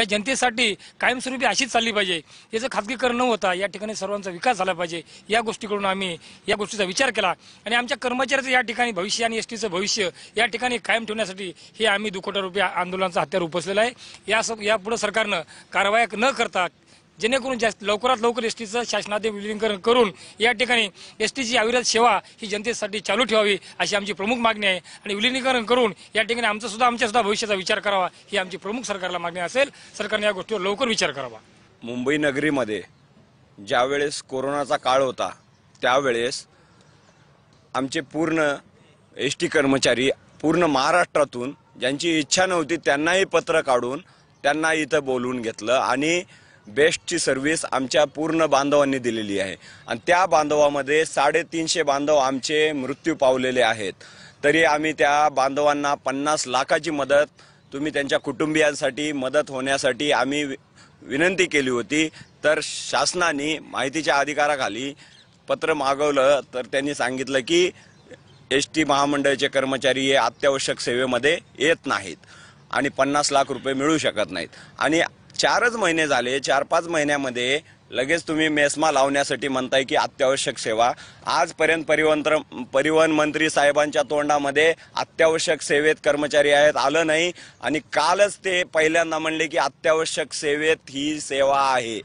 या जनतेसाठी कायमस्वरूपी अशीच चालली पाहिजे याचं खाजगीकरण न होता या ठिकाणी सर्वांचा विकास झाला पाहिजे या गोष्टीकडून आम्ही या गोष्टीचा विचार केला आणि आमच्या कर्मचाऱ्याचं या ठिकाणी भविष्य आणि एस भविष्य या ठिकाणी कायम ठेवण्यासाठी हे आम्ही रुपया आंदोलनाचा हत्यार उपसलेलं आहे या सरकारनं कारवाया न करता जेणेकरून जास्त लवकरात लवकर एस टीचं शासनाचे विलिनीकरण करून या ठिकाणी एस टीची अविरत सेवा ही जनतेसाठी चालू ठेवावी अशी आमची प्रमुख मागणी आहे आणि विलिनीकरण करून या ठिकाणी आमचं सुद्धा आमच्या सुद्धा भविष्याचा विचार करावा ही आमची प्रमुख सरकारला मागणी असेल सरकारने या गोष्टीवर लवकर विचार करावा मुंबई नगरीमध्ये ज्यावेळेस कोरोनाचा काळ होता त्यावेळेस आमचे पूर्ण एस टी कर्मचारी पूर्ण महाराष्ट्रातून ज्यांची इच्छा नव्हती त्यांनाही पत्र काढून त्यांना इथं बोलवून घेतलं आणि बेस्टची सर्व्हिस आमच्या पूर्ण बांधवांनी दिलेली आहे आणि त्या बांधवामध्ये साडेतीनशे बांधव आमचे मृत्यू पावलेले आहेत तरी आम्ही त्या बांधवांना पन्नास लाखाची मदत तुम्ही त्यांच्या कुटुंबियांसाठी मदत होण्यासाठी आम्ही विनंती केली होती तर शासनाने माहितीच्या अधिकाराखाली पत्र मागवलं तर त्यांनी सांगितलं की एस टी महामंडळाचे कर्मचारी हे अत्यावश्यक सेवेमध्ये येत नाहीत आणि पन्नास लाख रुपये मिळू शकत नाहीत आणि चारच महिने झाले चार पाच महिन्यामध्ये लगेच तुम्ही मेस्मा लावण्यासाठी म्हणताय की अत्यावश्यक सेवा आजपर्यंत परिवहन परिवहन मंत्री साहेबांच्या तोंडामध्ये अत्यावश्यक सेवेत कर्मचारी आहेत आलं नाही आणि कालच ते पहिल्यांदा म्हणले की अत्यावश्यक सेवेत ही सेवा आहे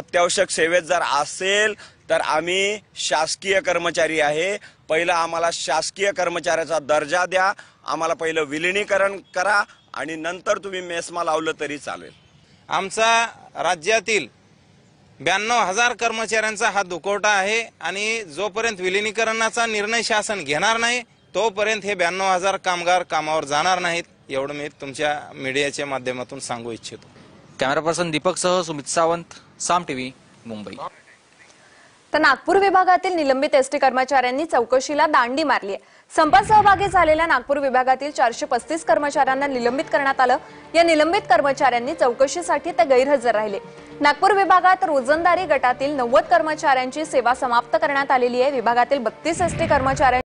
अत्यावश्यक सेवेत जर असेल तर आम्ही शासकीय कर्मचारी आहे पहिलं आम्हाला शासकीय कर्मचाऱ्याचा दर्जा द्या आम्हाला पहिलं विलिनीकरण करा आणि नंतर तुम्ही मेस्मा लावलं तरी चालेल आमचा राज्यातील ब्याण्णव हजार कर्मचाऱ्यांचा हा दुखवटा आहे आणि जोपर्यंत विलिनीकरणाचा निर्णय शासन घेणार नाही तोपर्यंत हे ब्याण्णव हजार कामगार कामावर जाणार नाहीत एवढं मी तुमच्या मीडियाच्या माध्यमातून सांगू इच्छितो कॅमेरा पर्सन दीपक सह सुमित सावंत साम टीव्ही मुंबई तर नागपूर विभागातील निलंबित एसटी कर्मचाऱ्यांनी चौकशीला दांडी मारली सहभागी झालेल्या नागपूर विभागातील चारशे पस्तीस कर्मचाऱ्यांना निलंबित करण्यात आलं या निलंबित कर्मचाऱ्यांनी चौकशीसाठी ते गैरहजर राहिले नागपूर विभागात रोजंदारी गटातील नव्वद कर्मचाऱ्यांची सेवा समाप्त करण्यात आलेली आहे विभागातील बत्तीस एसटी कर्मचाऱ्यांची